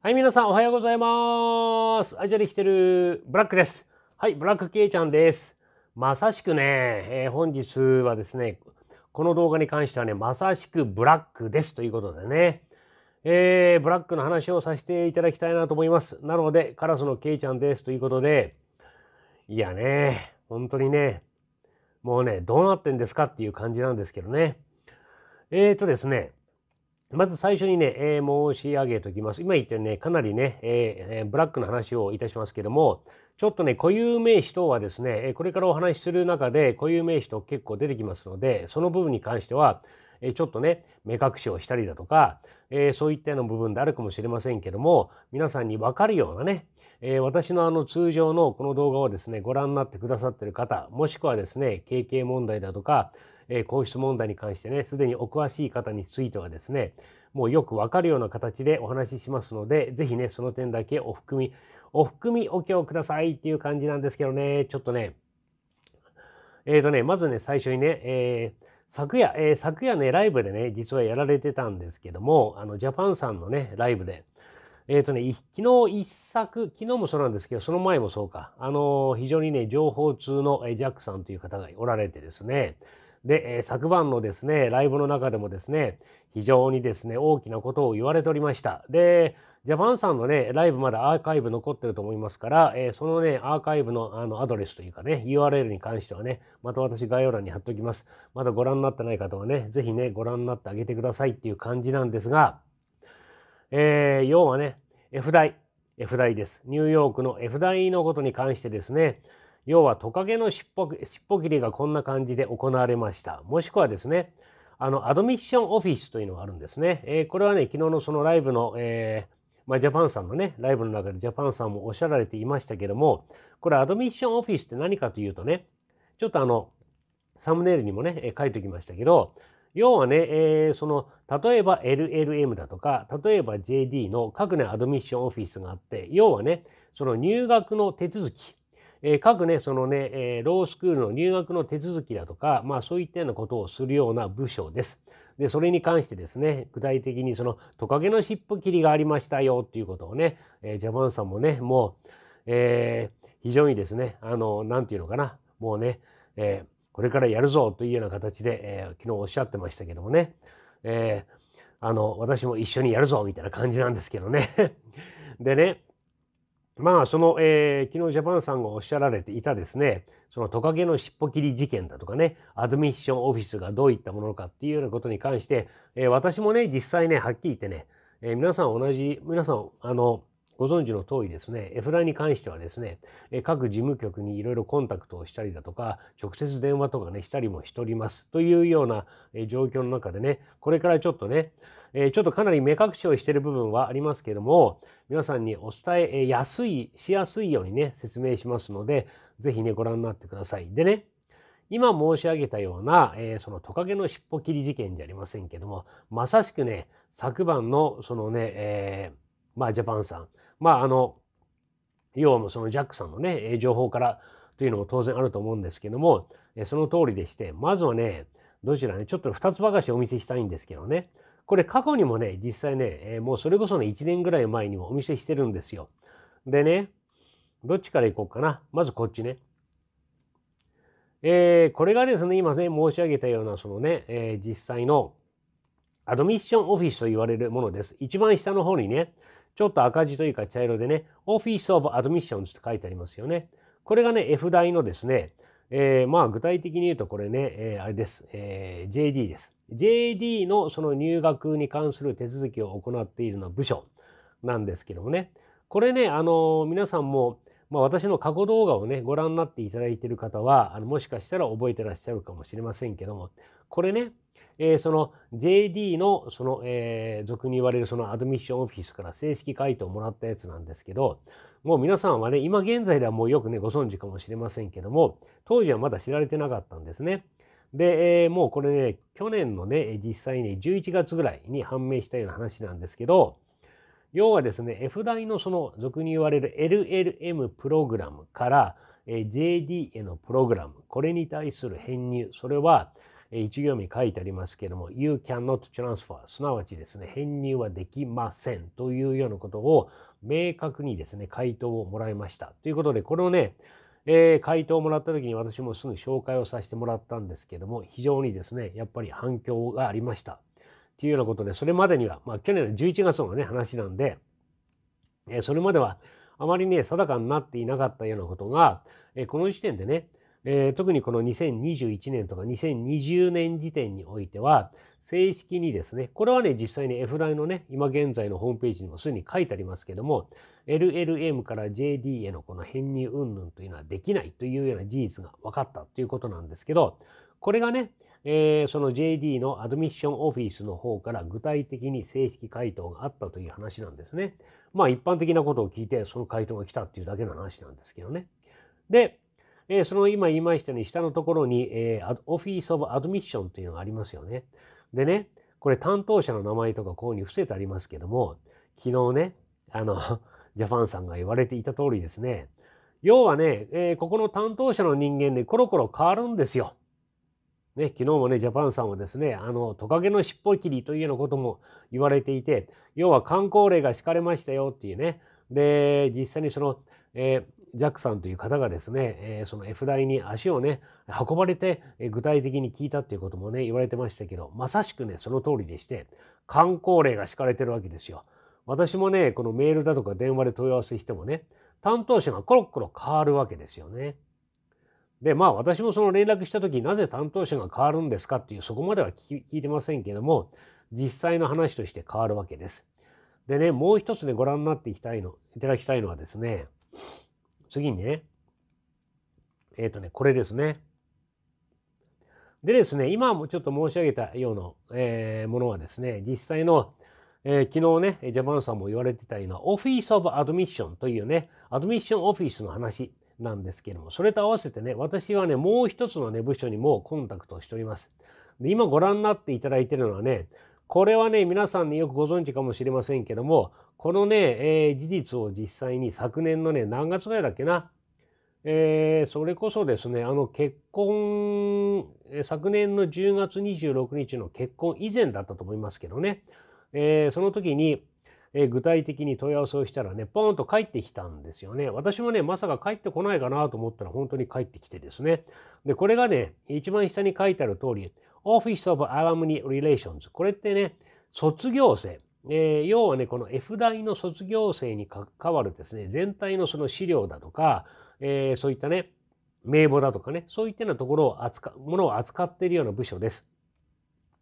はい、皆さんおはようございます。アジアで来てるブラックです。はい、ブラックケイちゃんです。まさしくね、えー、本日はですね、この動画に関してはね、まさしくブラックですということでね、えー、ブラックの話をさせていただきたいなと思います。なので、カラスのケイちゃんですということで、いやね、本当にね、もうね、どうなってんですかっていう感じなんですけどね。えっ、ー、とですね、まず最初にね、えー、申し上げておきます。今言ってね、かなりね、えー、ブラックの話をいたしますけども、ちょっとね、固有名詞等はですね、これからお話しする中で固有名詞と結構出てきますので、その部分に関しては、ちょっとね、目隠しをしたりだとか、えー、そういったような部分であるかもしれませんけども、皆さんにわかるようなね、え私のあの通常のこの動画をですね、ご覧になってくださってる方、もしくはですね、経験問題だとか、え皇室問題に関してねすでにお詳しい方についてはですねもうよくわかるような形でお話ししますので是非ねその点だけお含みお含みお経をくださいっていう感じなんですけどねちょっとねえーとね、まずね、最初にね、えー、昨夜、えー、昨夜ね、ライブでね、実はやられてたんですけども、あの、ジャパンさんのね、ライブで、えっ、ー、とね、昨日一作、昨日もそうなんですけど、その前もそうか、あのー、非常にね、情報通の、えジャックさんという方がおられてですね、で、え昨晩のですね、ライブの中でもですね、非常にですね、大きなことを言われておりました。で、ジャパンさんのね、ライブまだアーカイブ残ってると思いますから、えー、そのね、アーカイブのあのアドレスというかね、URL に関してはね、また私概要欄に貼っておきます。まだご覧になってない方はね、ぜひね、ご覧になってあげてくださいっていう感じなんですが、えー、要はね、F 大、F 大です。ニューヨークの F 大のことに関してですね、要はトカゲの尻尾尻切りがこんな感じで行われました。もしくはですね、あのアドミッションオフィスというのがあるんですね。えー、これはね、昨日のそのライブの、えー、まあ、ジャパンさんのね、ライブの中でジャパンさんもおっしゃられていましたけども、これアドミッションオフィスって何かというとね、ちょっとあの、サムネイルにもね、え書いておきましたけど、要はね、えー、その、例えば LLM だとか、例えば JD の各ね、アドミッションオフィスがあって、要はね、その入学の手続き、え各ね、そのね、えロースクールの入学の手続きだとか、まあそういったようなことをするような部署です。で、それに関してですね、具体的にそのトカゲの尻尾切りがありましたよっていうことをね、えジャパンさんもね、もう、えー、非常にですね、あの、なんていうのかな、もうね、えー、これからやるぞというような形で、えー、昨日おっしゃってましたけどもね、えあの、私も一緒にやるぞみたいな感じなんですけどね。でね、まあ、その、えー、昨日ジャパンさんがおっしゃられていたですね、そのトカゲの尻尾切り事件だとかね、アドミッションオフィスがどういったものかっていうようなことに関して、えー、私もね、実際ね、はっきり言ってね、えー、皆さん同じ、皆さん、あの、ご存知の通りですね、ラインに関してはですね、各事務局にいろいろコンタクトをしたりだとか、直接電話とかね、したりもしておりますというような状況の中でね、これからちょっとね、えちょっとかなり目隠しをしてる部分はありますけども、皆さんにお伝えやすい、しやすいようにね、説明しますので、ぜひね、ご覧になってください。でね、今申し上げたような、えー、そのトカゲの尻尾切り事件じゃありませんけども、まさしくね、昨晩の、そのね、えー、まあ、ジャパンさん、まあ、あの、要はそのジャックさんのね、情報からというのも当然あると思うんですけども、その通りでして、まずはね、どちらね、ちょっと2つばかしお見せしたいんですけどね、これ過去にもね、実際ね、えー、もうそれこそね、1年ぐらい前にもお見せしてるんですよ。でね、どっちから行こうかな。まずこっちね。えー、これがですね、今ね、申し上げたような、そのね、えー、実際のアドミッションオフィスと言われるものです。一番下の方にね、ちょっと赤字というか茶色でね、Office of Admissions って書いてありますよね。これがね、F 台のですね、えー、まあ具体的に言うとこれね、えー、あれです、えー、JD です。JD のその入学に関する手続きを行っているのは部署なんですけどもね、これね、あの皆さんも、まあ、私の過去動画をね、ご覧になっていただいている方は、あのもしかしたら覚えてらっしゃるかもしれませんけども、これね、えー、その JD の、その、えー、俗に言われるそのアドミッションオフィスから正式回答をもらったやつなんですけど、もう皆さんはね、今現在ではもうよくね、ご存知かもしれませんけども、当時はまだ知られてなかったんですね。で、えー、もうこれね、去年のね、実際ね、11月ぐらいに判明したような話なんですけど、要はですね、F 代のその俗に言われる LLM プログラムから、え JD へのプログラム、これに対する編入、それは、え1行目書いてありますけども、You cannot transfer、すなわちですね、編入はできませんというようなことを明確にですね、回答をもらいました。ということで、これをね、えー、回答をもらった時に私もすぐ紹介をさせてもらったんですけども、非常にですね、やっぱり反響がありました。というようなことで、それまでには、まあ、去年の11月のね、話なんで、えー、それまではあまりね、定かになっていなかったようなことが、えー、この時点でね、え特にこの2021年とか2020年時点においては、正式にですね、これはね、実際に F ンのね、今現在のホームページにもすでに書いてありますけども、LLM から JD へのこの編入云々というのはできないというような事実が分かったということなんですけど、これがね、えー、その JD のアドミッションオフィスの方から具体的に正式回答があったという話なんですね。まあ一般的なことを聞いてその回答が来たっていうだけの話なんですけどね。で、えー、その今言いましたように下のところに、えー、オフィスオブアドミッションというのがありますよね。でね、これ担当者の名前とかこういうふうに伏せてありますけども、昨日ね、あの、ジャパンさんが言われていた通りですね、要はね、えー、ここの担当者の人間で、ね、コロコロ変わるんですよ。ね、昨日もね、ジャパンさんはですね、あの、トカゲの尻尾切りというようなことも言われていて、要は観光令が敷かれましたよっていうね、で、実際にその、えージャックさんという方がですね、えその F 台に足をね、運ばれて、え具体的に聞いたっていうこともね、言われてましたけど、まさしくね、その通りでして、観光例が敷かれてるわけですよ。私もね、このメールだとか電話で問い合わせしてもね、担当者がコロコロ変わるわけですよね。で、まあ私もその連絡した時なぜ担当者が変わるんですかっていう、そこまでは聞いてませんけども、実際の話として変わるわけです。でね、もう一つね、ご覧になっていきたいの、いただきたいのはですね、次にね、えっ、ー、とね、これですね。でですね、今もちょっと申し上げたような、えー、ものはですね、実際の、えー、昨日ね、ジャパンさんも言われてたような、オフィス・オブ・アドミッションというね、アドミッションオフィスの話なんですけども、それと合わせてね、私はね、もう一つのね、部署にもコンタクトしております。で今ご覧になっていただいているのはね、これはね、皆さんによくご存知かもしれませんけども、このね、えー、事実を実際に昨年のね、何月ぐらいだっけな、えー、それこそですね、あの結婚、昨年の10月26日の結婚以前だったと思いますけどね、えー、その時に、え具体的に問い合わせをしたらね、ポーンと帰ってきたんですよね。私もね、まさか帰ってこないかなと思ったら本当に帰ってきてですね。で、これがね、一番下に書いてある通り、Office of Alumni Relations。これってね、卒業生。えー、要はね、この F 大の卒業生に関わるですね、全体のその資料だとか、えー、そういったね、名簿だとかね、そういったようなところを扱う、ものを扱っているような部署です。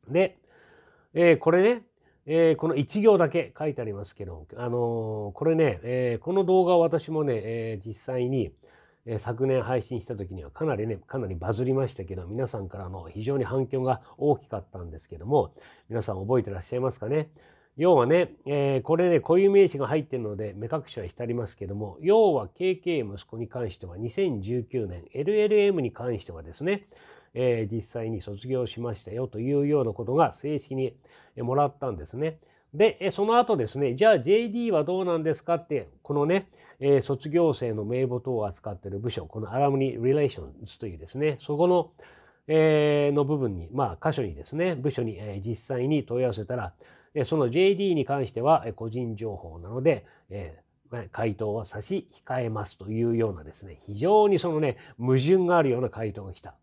で、えー、これね、えー、この一行だけ書いてありますけど、あのー、これね、えー、この動画を私もね、え実際に、え昨年配信した時にはかなりね、かなりバズりましたけど、皆さんからの非常に反響が大きかったんですけども、皆さん覚えてらっしゃいますかね。要はね、えー、これね、固有名詞が入ってるので、目隠しは浸りますけども、要は KK 息子に関しては、2019年、LLM に関してはですね、えー、実際に卒業しましたよというようなことが正式にもらったんですね。で、その後ですね、じゃあ JD はどうなんですかって、このね、えー、卒業生の名簿等を扱っている部署、このアラムニ・リレーションズというですね、そこの、えー、の部分に、まあ、箇所にですね、部署に、えー、実際に問い合わせたら、えー、その JD に関しては、えー、個人情報なので、えー回答は差し控えますというようなですね、非常にそのね、矛盾があるような回答が来た。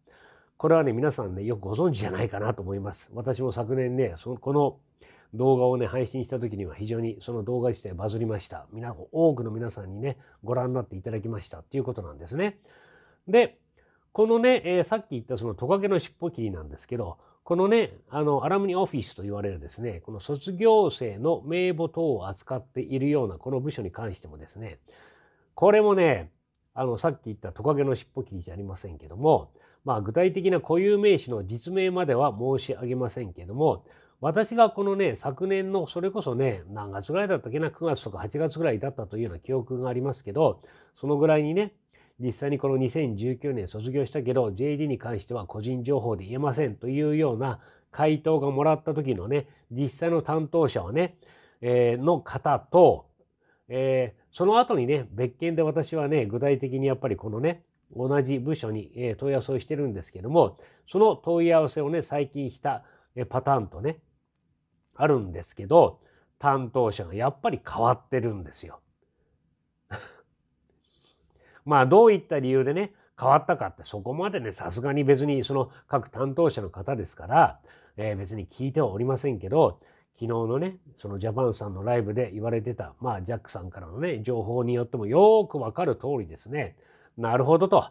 これはね、皆さんね、よくご存知じゃないかなと思います。私も昨年ね、そのこの動画をね、配信した時には非常にその動画自体バズりました。皆、多くの皆さんにね、ご覧になっていただきましたっていうことなんですね。で、このね、えー、さっき言ったそのトカゲの尻尾切りなんですけど、このね、あの、アラムニオフィスと言われるですね、この卒業生の名簿等を扱っているようなこの部署に関してもですね、これもね、あの、さっき言ったトカゲの尻尾切りじゃありませんけども、まあ、具体的な固有名詞の実名までは申し上げませんけども、私がこのね、昨年の、それこそね、何月ぐらいだったっけな、9月とか8月ぐらいだったというような記憶がありますけど、そのぐらいにね、実際にこの2019年卒業したけど、JD に関しては個人情報で言えませんというような回答がもらった時のね、実際の担当者をね、えー、の方と、えー、その後にね、別件で私はね、具体的にやっぱりこのね、同じ部署に、え問い合わせをしてるんですけども、その問い合わせをね、最近したパターンとね、あるんですけど、担当者がやっぱり変わってるんですよ。まあどういった理由でね、変わったかってそこまでね、さすがに別にその各担当者の方ですから、えー、別に聞いてはおりませんけど、昨日のね、そのジャパンさんのライブで言われてた、まあジャックさんからのね、情報によってもよくわかる通りですね、なるほどと。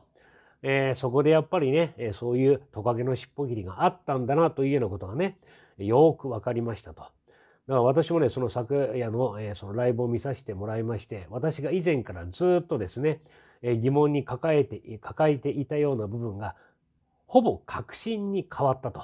えー、そこでやっぱりね、えそういうトカゲの尻尾切りがあったんだなというようなことがね、よくわかりましたと。だから私もね、その昨夜の,、えそのライブを見させてもらいまして、私が以前からずっとですね、え疑問に抱えて、抱えていたような部分が、ほぼ確信に変わったと。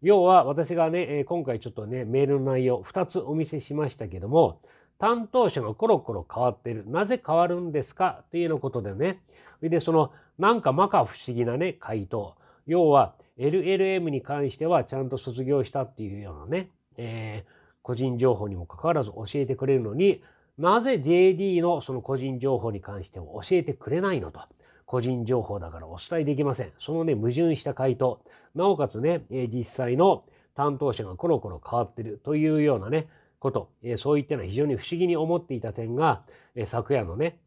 要は私がね、今回ちょっとね、メールの内容2つお見せしましたけども、担当者がコロコロ変わってる。なぜ変わるんですかというようなことでね。で、その、なんかまか不思議なね、回答。要は、LLM に関してはちゃんと卒業したっていうようなね、えー、個人情報にもかかわらず教えてくれるのに、なぜ JD のその個人情報に関しても教えてくれないのと。個人情報だからお伝えできません。そのね、矛盾した回答。なおかつね、え実際の担当者がコロコロ変わってるというようなね、こと、えそういったのは非常に不思議に思っていた点が、え昨夜のね、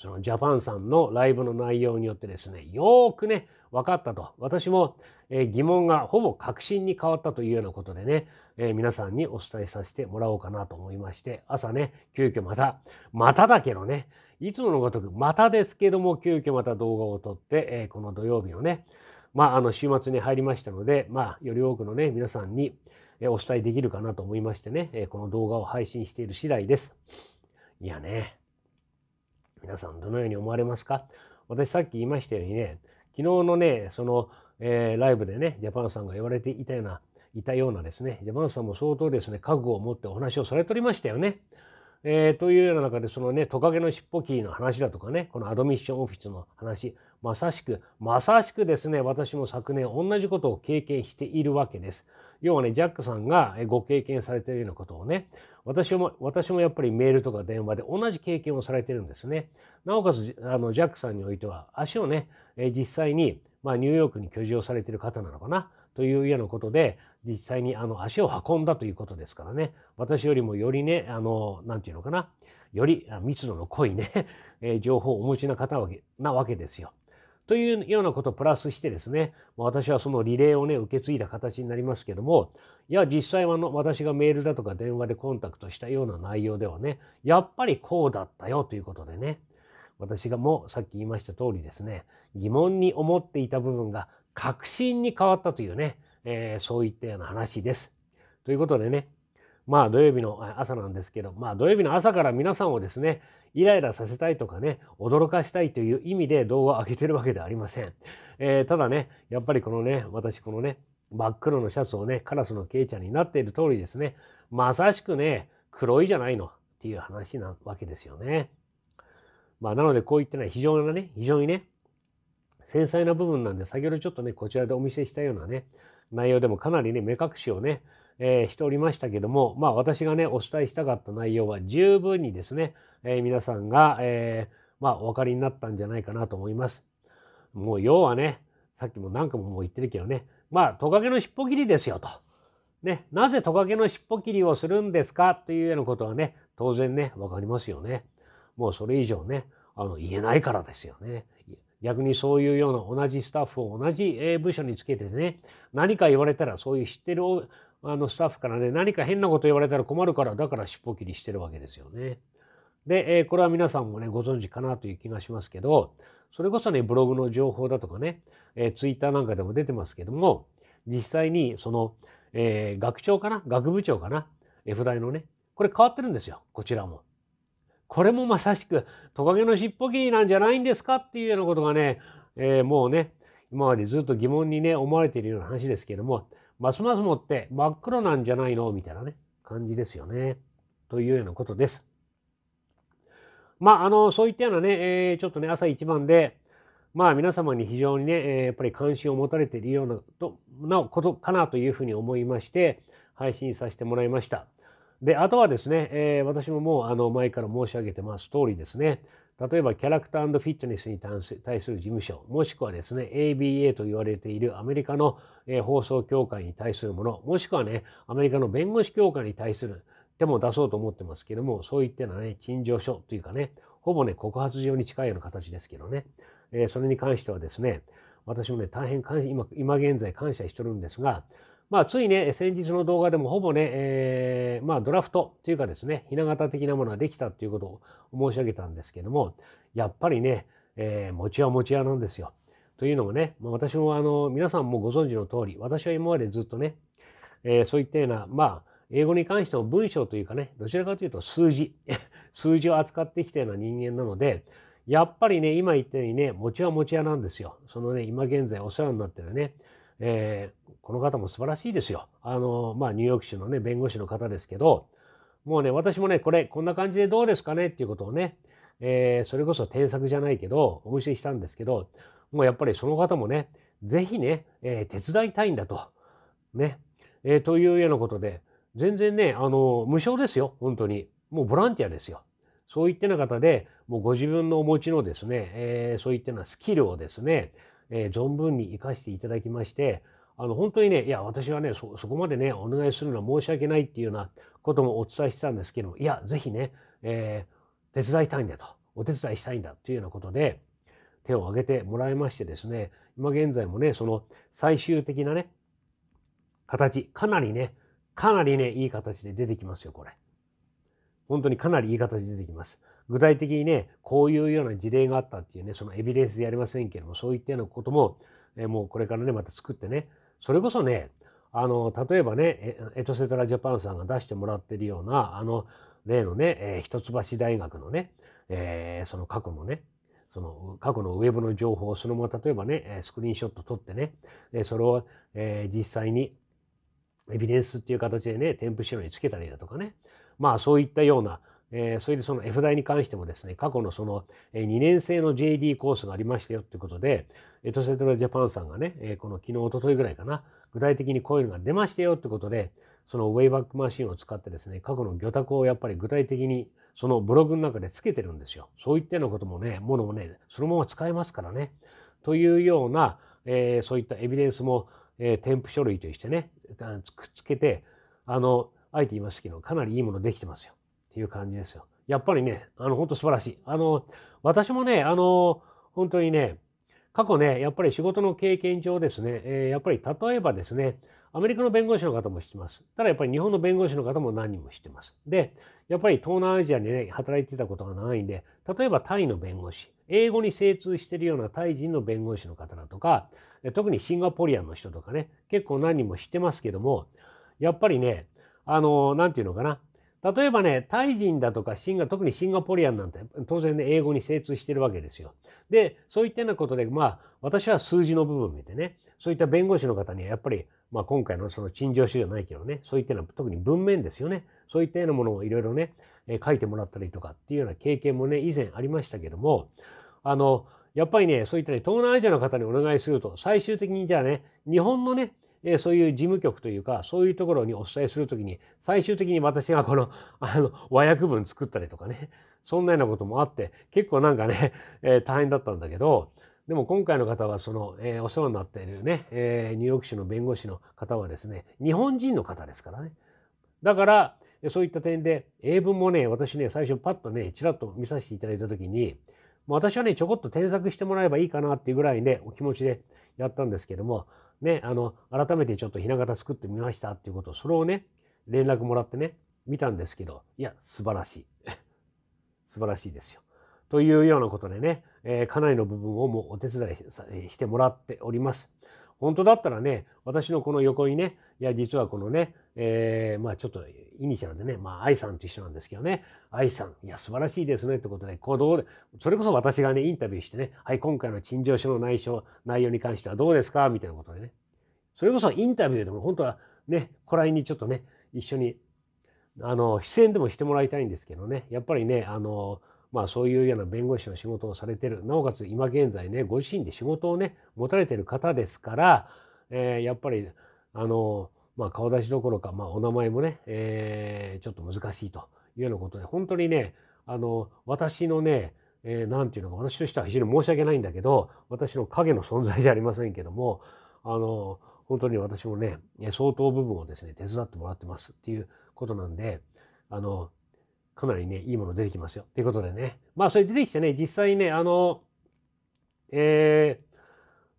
そのジャパンさんのライブの内容によってですね、よーくね、分かったと。私も、え疑問がほぼ確信に変わったというようなことでね、え皆さんにお伝えさせてもらおうかなと思いまして、朝ね、急遽また、まただけどね、いつものごとくまたですけども、急遽また動画を撮って、えこの土曜日のね、まあ、あの週末に入りましたので、まあ、より多くのね、皆さんにお伝えできるかなと思いましてね、この動画を配信している次第です。いやね、皆さんどのように思われますか私さっき言いましたようにね、昨日のね、その、えー、ライブでね、ジャパンさんが言われていたような、いたようなですね、ジャパンさんも相当ですね、覚悟を持ってお話をされておりましたよね。えー、というような中で、そのね、トカゲの尻尾キーの話だとかね、このアドミッションオフィスの話、まさしく、まさしくですね、私も昨年同じことを経験しているわけです。要はね、ジャックさんがご経験されているようなことをね、私も、私もやっぱりメールとか電話で同じ経験をされてるんですね。なおかつ、あの、ジャックさんにおいては、足をね、え実際に、まあ、ニューヨークに居住をされてる方なのかな、というようなことで、実際にあの足を運んだということですからね、私よりもよりね、あの、なんていうのかな、より密度の濃いね、え情報をお持ちな方なわけですよ。というようなことをプラスしてですね、私はそのリレーをね、受け継いだ形になりますけども、いや、実際はの私がメールだとか電話でコンタクトしたような内容ではね、やっぱりこうだったよということでね、私がもうさっき言いました通りですね、疑問に思っていた部分が確信に変わったというね、えー、そういったような話です。ということでね、まあ土曜日の朝なんですけど、まあ土曜日の朝から皆さんをですね、イライラさせたいとかね、驚かしたいという意味で動画を上げてるわけではありません。えー、ただね、やっぱりこのね、私このね、真っ黒のシャツをね、カラスのケイちゃんになっている通りですね、まさしくね、黒いじゃないのっていう話なわけですよね。まあなのでこういったのは非常なね、非常にね、繊細な部分なんで、先ほどちょっとね、こちらでお見せしたようなね、内容でもかなりね、目隠しをね、えー、しておりましたけども、まあ私がね、お伝えしたかった内容は十分にですね、えー、皆さんが、えー、まあお分かりになったんじゃないかなと思います。もう要はね、さっきも何回ももう言ってるけどね、まあトカゲの尻尾切りですよと。ね、なぜトカゲの尻尾切りをするんですかというようなことはね、当然ね、分かりますよね。もうそれ以上ね、あの言えないからですよね。逆にそういうような同じスタッフを同じ部署につけてね、何か言われたらそういう知ってるあのスタッフからね、何か変なこと言われたら困るから、だから尻尾切りしてるわけですよね。で、えこれは皆さんもね、ご存知かなという気がしますけど、それこそね、ブログの情報だとかね、えー、ツイッターなんかでも出てますけども、実際にその、えー、学長かな学部長かな ?F 大のね、これ変わってるんですよ、こちらも。これもまさしく、トカゲの尻尾切りなんじゃないんですかっていうようなことがね、えー、もうね、今までずっと疑問にね、思われているような話ですけども、ますますもって真っ黒なんじゃないのみたいなね、感じですよね。というようなことです。まあ、あの、そういったようなね、えー、ちょっとね、朝一番で、まあ、皆様に非常にね、えー、やっぱり関心を持たれているようなと、なことかなというふうに思いまして、配信させてもらいました。で、あとはですね、えー、私ももう、あの、前から申し上げてます通りですね、例えばキャラクターフィットネスに対する事務所、もしくはですね、ABA と言われているアメリカの、え放送協会に対するもの、もしくはね、アメリカの弁護士協会に対する手も出そうと思ってますけども、そういったようなね、陳情書というかね、ほぼね、告発状に近いような形ですけどね、えー、それに関してはですね、私もね、大変今現在感謝してるんですが、まあ、ついね、先日の動画でもほぼね、えー、まあ、ドラフトというかですね、ひな形的なものができたということを申し上げたんですけども、やっぱりね、えー、餅は餅屋なんですよ。というのもね、まあ、私もあの、皆さんもご存知の通り、私は今までずっとね、えー、そういったような、まあ、英語に関しての文章というかね、どちらかというと数字、数字を扱ってきたような人間なので、やっぱりね、今言ったようにね、餅は餅屋なんですよ。そのね、今現在お世話になってるね、えー、この方も素晴らしいですよ。あの、まあ、ニューヨーク州のね、弁護士の方ですけど、もうね、私もね、これ、こんな感じでどうですかねっていうことをね、えー、それこそ添削じゃないけど、お見せしたんですけど、もうやっぱりその方もね、ぜひね、えー、手伝いたいんだと。ね。えー、というようなことで、全然ね、あの、無償ですよ、本当に。もうボランティアですよ。そういったような方で、もうご自分のお持ちのですね、えそういったようなスキルをですね、えー、存分に生かしていただきまして、あの、本当にね、いや、私はね、そ、そこまでね、お願いするのは申し訳ないっていうようなこともお伝えしてたんですけども、いや、ぜひね、えー、手伝いたいんだと、お手伝いしたいんだというようなことで、手を挙げてもらいましてですね、今現在もね、その最終的なね、形、かなりね、かなりね、いい形で出てきますよ、これ。本当にかなりいい形で出てきます。具体的にね、こういうような事例があったっていうね、そのエビデンスでありませんけども、そういったようなことも、えもうこれからね、また作ってね、それこそね、あの、例えばね、エトセトラジャパンさんが出してもらってるような、あの、例のね、えー、一橋大学のね、えー、その過去のね、その過去のウェブの情報をそのまま例えばね、スクリーンショット撮ってね、それを、えー、実際にエビデンスっていう形でね、添付資料につけたりだとかね、まあそういったような、えー、それでその F 代に関してもですね、過去のその2年生の JD コースがありましたよということで、エトセトラジャパンさんがね、この昨日、おとといぐらいかな、具体的にこういうのが出ましたよということで、そのウェイバックマシンを使ってですね、過去の魚拓をやっぱり具体的にそのブログの中でつけてるんですよ。そういったようなこともね、ものもね、そのまま使えますからね。というような、えー、そういったエビデンスも、えー、添付書類としてね、くっつけて、あの、あえて言いますけど、かなりいいものできてますよ。ていう感じですよ。やっぱりね、あの、本当素晴らしい。あの、私もね、あの、本当にね、過去ね、やっぱり仕事の経験上ですね、えー、やっぱり例えばですね、アメリカの弁護士の方も知ってます。ただやっぱり日本の弁護士の方も何人も知ってます。で、やっぱり東南アジアにね、働いてたことがないんで、例えばタイの弁護士、英語に精通してるようなタイ人の弁護士の方だとか、特にシンガポリアンの人とかね、結構何人も知ってますけども、やっぱりね、あの、なんていうのかな、例えばね、タイ人だとかシンガ、特にシンガポリアンなんて当然ね、英語に精通してるわけですよ。で、そういったようなことで、まあ、私は数字の部分を見てね、そういった弁護士の方にはやっぱり、まあ、今回のその陳情書じゃないけどね、そういったような、特に文面ですよね、そういったようなものをいろいろね、え書いてもらったりとかっていうような経験もね、以前ありましたけども、あの、やっぱりね、そういったね、東南アジアの方にお願いすると、最終的にじゃあね、日本のね、えそういう事務局というかそういうところにお伝えする時に最終的に私がこの あの和訳文作ったりとかねそんなようなこともあって結構なんかね、え大変だったんだけどでも今回の方はその、えお世話になっているね、えニューヨーク市の弁護士の方はですね日本人の方ですからね。だからそういった点で英文もね私ね最初パッとねちらっと見させていただいた時に私はねちょこっと添削してもらえばいいかなっていうぐらいで、ね、お気持ちでやったんですけどもね、あの、改めてちょっとひな形作ってみましたっていうことを、それをね、連絡もらってね、見たんですけど、いや、素晴らしい。素晴らしいですよ。というようなことでね、えー、かなりの部分をもうお手伝いしてもらっております。本当だったらね、私のこの横にね、いや、実はこのね、えー、まあちょっとイニシャルでね、まあ愛さんと一緒なんですけどね、愛さん、いや、素晴らしいですねってことで、こうどうで、それこそ私がね、インタビューしてね、はい、今回の陳情書の内緒、内容に関してはどうですかみたいなことでね。それこそインタビューでも本当はね、こらいにちょっとね、一緒に、あの、出演でもしてもらいたいんですけどね、やっぱりね、あの、まあ、そういうような弁護士の仕事をされてるなおかつ今現在ねご自身で仕事をね持たれてる方ですから、えー、やっぱりあの、まあ、顔出しどころか、まあ、お名前もね、えー、ちょっと難しいというようなことで本当にねあの私のね何、えー、て言うのか私としては非常に申し訳ないんだけど私の影の存在じゃありませんけどもあの本当に私もね相当部分をですね手伝ってもらってますっていうことなんであのかなりね、いいもの出てきますよ。ということでね。まあ、それ出てきてね、実際ね、あの、えー、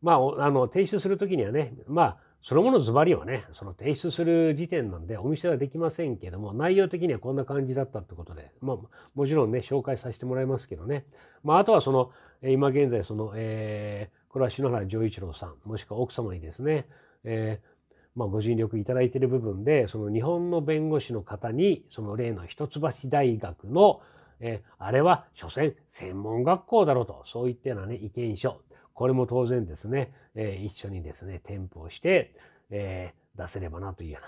まあ、あの、提出する時にはね、まあ、そのものズバリはね、その提出する時点なんでお店はできませんけども、内容的にはこんな感じだったってことで、まあ、もちろんね、紹介させてもらいますけどね。まあ、あとはその、今現在、その、えー、これは篠原丈一郎さん、もしくは奥様にですね、えー、まあ、ご尽力いただいている部分でその日本の弁護士の方にその例の一橋大学のえあれは所詮専門学校だろうとそういったような、ね、意見書これも当然ですね、え一緒にですね添付をして、え出せればなというよ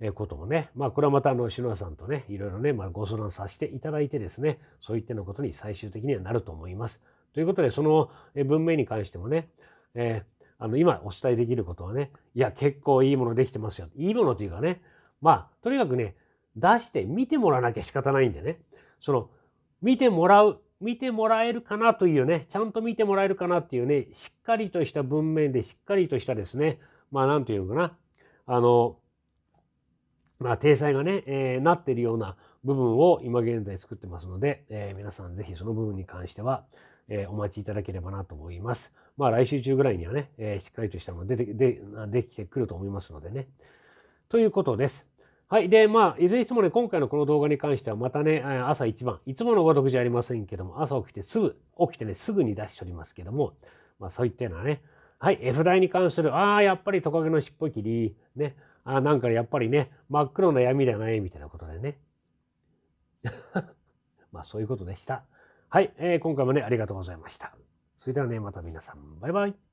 うなえこともね、まあ、これはまたあの篠田さんとねいろいろね、まあ、ご相談させていただいてですねそういったようなことに最終的にはなると思います。ということでその文明に関してもね、えーあの、今お伝えできることはね、いや、結構いいものできてますよ。いいものというかね、まあ、とにかくね、出して見てもらわなきゃ仕方ないんでね、その、見てもらう、見てもらえるかなというね、ちゃんと見てもらえるかなっていうね、しっかりとした文面で、しっかりとしたですね、まあ、なんていうのかな、あの、まあ、体裁がね、えー、なってるような部分を今現在作ってますので、えー、皆さんぜひその部分に関しては、えー、お待ちいただければなと思います。まあ来週中ぐらいにはね、えー、しっかりとしたもの出てでできてくると思いますのでね。ということです。はい。で、まあ、いずれにしてもね、今回のこの動画に関しては、またね、朝一番、いつものごとくじゃありませんけども、朝起きてすぐ、起きてね、すぐに出しておりますけども、まあ、そういったようなね、はい、F 台に関する、ああ、やっぱりトカゲの尻尾切り、ね、ああ、なんかやっぱりね、真っ黒な闇だね、みたいなことでね。まあ、そういうことでした。はい、えー、今回もね、ありがとうございました。それではね、また皆さん、バイバイ。